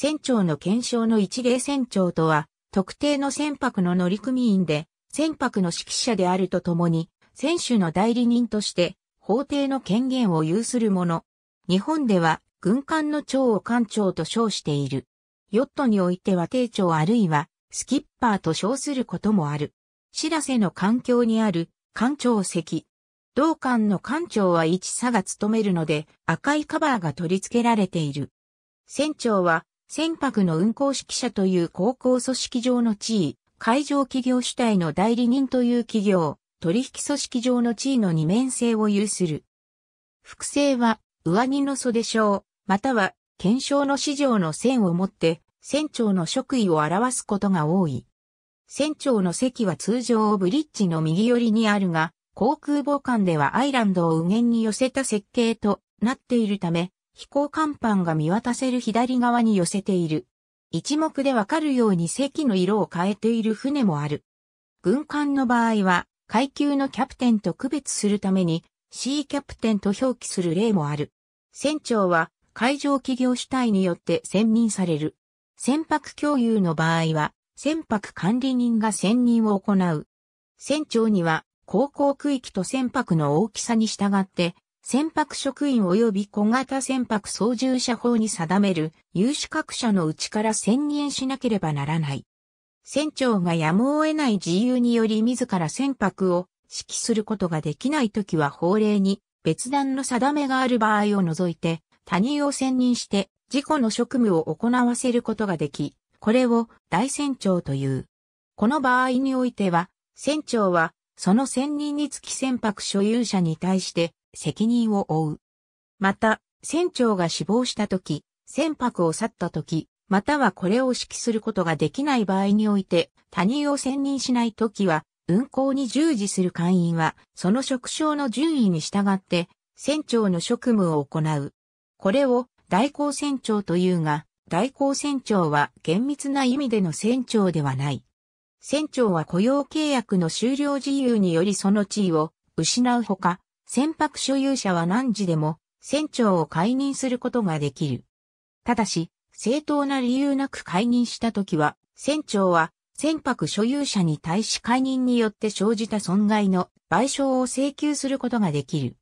船長の検証の一例船長とは、特定の船舶の乗組員で、船舶の指揮者であるとともに、選手の代理人として、法廷の権限を有する者。日本では、軍艦の長を艦長と称している。ヨットにおいては艇長あるいは、スキッパーと称することもある。知らせの環境にある、艦長席。同艦の艦長は一佐が務めるので赤いカバーが取り付けられている。船長は船舶の運航指揮者という航行組織上の地位、海上企業主体の代理人という企業、取引組織上の地位の二面性を有する。複製は、上着の袖章、または、検証の市場の線をもって、船長の職位を表すことが多い。船長の席は通常ブリッジの右寄りにあるが、航空母艦ではアイランドを右舷に寄せた設計となっているため、飛行甲板が見渡せる左側に寄せている。一目でわかるように席の色を変えている船もある。軍艦の場合は、階級のキャプテンと区別するために、C キャプテンと表記する例もある。船長は、海上企業主体によって選任される。船舶共有の場合は、船舶管理人が選任を行う。船長には、航行区域と船舶の大きさに従って、船舶職員及び小型船舶操縦者法に定める有資格者のうちから選任しなければならない。船長がやむを得ない自由により自ら船舶を指揮することができないときは法令に別段の定めがある場合を除いて他人を選任して事故の職務を行わせることができ、これを大船長という。この場合においては、船長はその選任につき船舶所有者に対して責任を負う。また、船長が死亡した時、船舶を去った時、またはこれを指揮することができない場合において、他人を選任しない時は、運航に従事する会員は、その職称の順位に従って、船長の職務を行う。これを、代行船長というが、代行船長は厳密な意味での船長ではない。船長は雇用契約の終了自由によりその地位を失うほか、船舶所有者は何時でも船長を解任することができる。ただし、正当な理由なく解任したときは、船長は船舶所有者に対し解任によって生じた損害の賠償を請求することができる。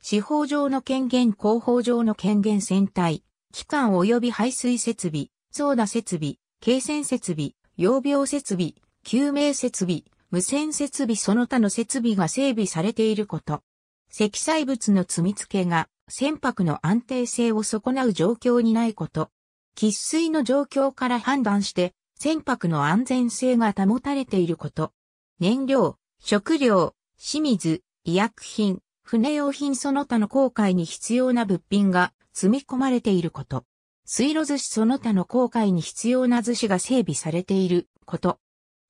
司法上の権限、広報上の権限船体、機関及び排水設備、操舵設備、軽船設備、養病設備、救命設備、無線設備その他の設備が整備されていること。積載物の積み付けが船舶の安定性を損なう状況にないこと。喫水の状況から判断して船舶の安全性が保たれていること。燃料、食料、清水、医薬品、船用品その他の航海に必要な物品が積み込まれていること。水路寿司その他の航海に必要な寿司が整備されていること。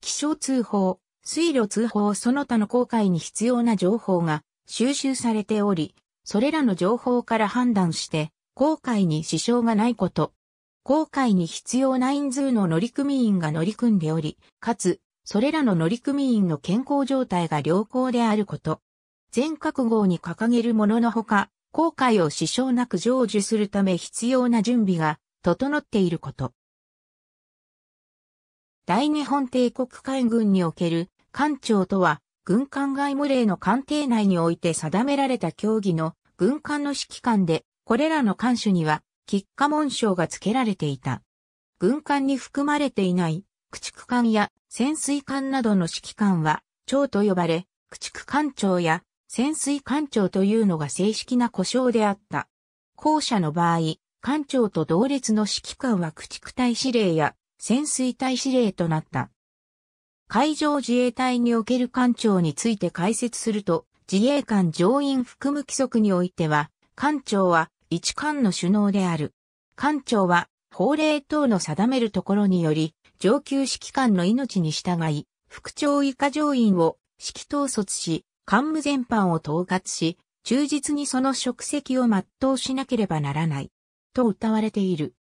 気象通報、水路通報その他の航海に必要な情報が収集されており、それらの情報から判断して、航海に支障がないこと。航海に必要な人数の乗組員が乗り組んでおり、かつ、それらの乗組員の健康状態が良好であること。全覚悟に掲げるもののほか、航海を支障なく成就するため必要な準備が整っていること。大日本帝国海軍における艦長とは、軍艦外務令の艦艇内において定められた協議の軍艦の指揮官で、これらの艦首には、喫下紋章が付けられていた。軍艦に含まれていない、駆逐艦や潜水艦などの指揮官は、長と呼ばれ、駆逐艦長や潜水艦長というのが正式な呼称であった。後者の場合、艦長と同列の指揮官は駆逐隊司令や潜水隊司令となった。海上自衛隊における艦長について解説すると、自衛官乗員含む規則においては、艦長は一艦の首脳である。艦長は法令等の定めるところにより、上級指揮官の命に従い、副長以下乗員を指揮統率し、幹務全般を統括し、忠実にその職責を全うしなければならない。と謳われている。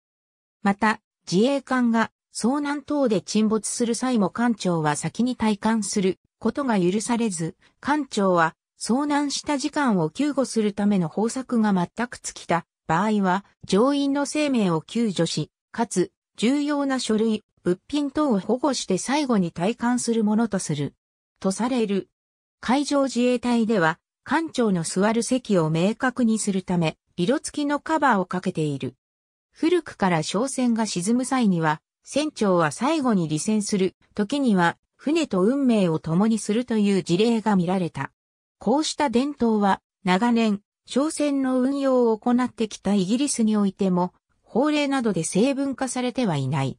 また、自衛官が遭難等で沈没する際も艦長は先に退艦することが許されず、艦長は遭難した時間を救護するための方策が全く尽きた場合は乗員の生命を救助し、かつ重要な書類、物品等を保護して最後に退艦するものとする。とされる。海上自衛隊では艦長の座る席を明確にするため、色付きのカバーをかけている。古くから商船が沈む際には、船長は最後に離船する、時には船と運命を共にするという事例が見られた。こうした伝統は長年、商船の運用を行ってきたイギリスにおいても、法令などで成分化されてはいない。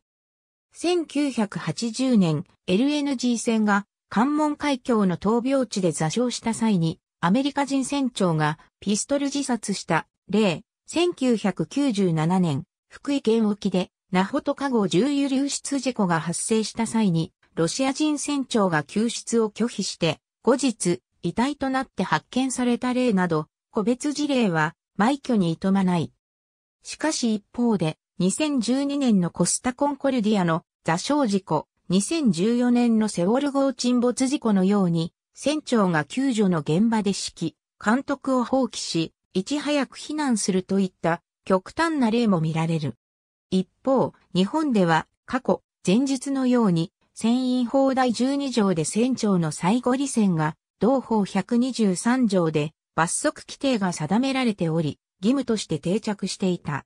1980年、LNG 船が関門海峡の闘病地で座礁した際に、アメリカ人船長がピストル自殺した例、1997年、福井県沖でナホトカ号重油流出事故が発生した際に、ロシア人船長が救出を拒否して、後日、遺体となって発見された例など、個別事例は、埋挙に厭まない。しかし一方で、2012年のコスタコンコルディアの座礁事故、2014年のセウォル号沈没事故のように、船長が救助の現場で指揮、監督を放棄し、いち早く避難するといった極端な例も見られる。一方、日本では過去、前述のように、船員法第12条で船長の最後利船が、同法123条で罰則規定が定められており、義務として定着していた。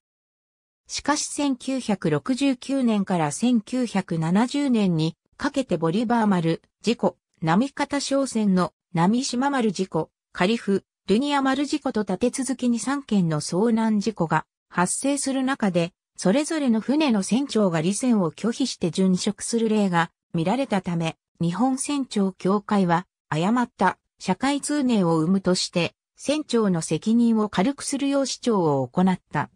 しかし1969年から1970年にかけてボリバー丸事故、波方商船の波島丸事故、カリフ、ルニア丸事故と立て続けに3件の遭難事故が発生する中でそれぞれの船の船長が理船を拒否して殉職する例が見られたため、日本船長協会は誤った社会通念を生むとして、船長の責任を軽くするよう主張を行った。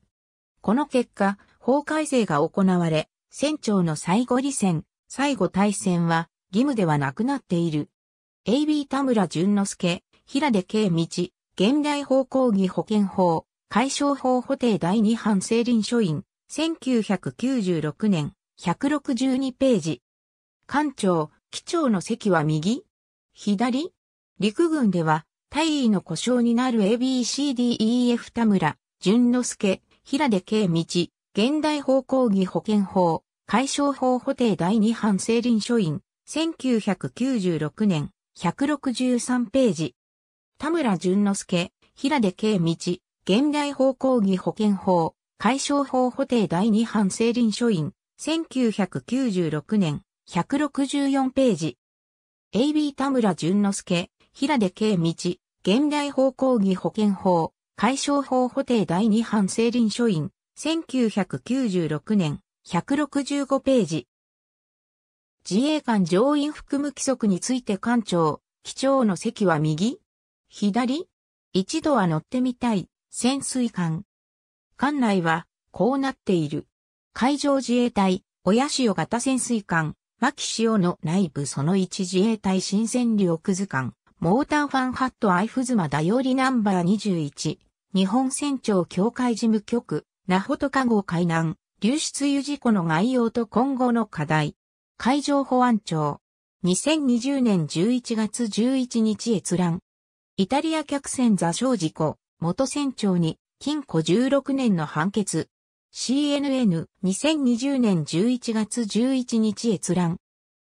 この結果、法改正が行われ、船長の最後理船、最後対戦は義務ではなくなっている。AB 田村淳之介、平出慶道、現代法講義保険法、解消法補定第2版成林書院、1996年、162ページ。艦長、機長の席は右左陸軍では、大尉の故障になる ABCDEF 田村、淳之介、平出慶道、現代法向儀保険法、解消法補定第2版成林書院、1996年、163ページ。田村淳之介、平出慶道、現代法向儀保険法、解消法補定第2版成林書院、1996年、164ページ。AB 田村淳之介、平出慶道、現代法抗議保険法、解消法補定第2版成林書院、1996年、165ページ。自衛官上院含む規則について官庁、機長の席は右左一度は乗ってみたい、潜水艦。艦内は、こうなっている。海上自衛隊、親潮型潜水艦、牧潮の内部その1自衛隊新戦力図艦、モーターファンハットアイフズマだよりナンバー21、日本船長協会事務局、ナホトカ号海難、流出油事故の概要と今後の課題。海上保安庁。2020年11月11日閲覧。イタリア客船座礁事故、元船長に禁錮16年の判決。CNN 2020年11月11日閲覧。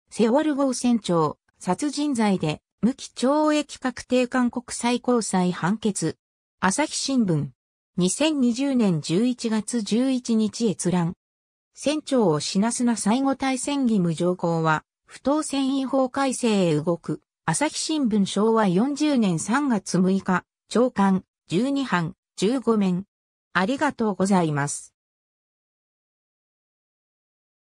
セオル号船長、殺人罪で無期懲役確定韓国最高裁判決。朝日新聞。2020年11月11日閲覧。船長を死なすな最後対戦義務条項は、不当船員法改正へ動く。朝日新聞昭和40年3月6日、長官、12班、15面。ありがとうございます。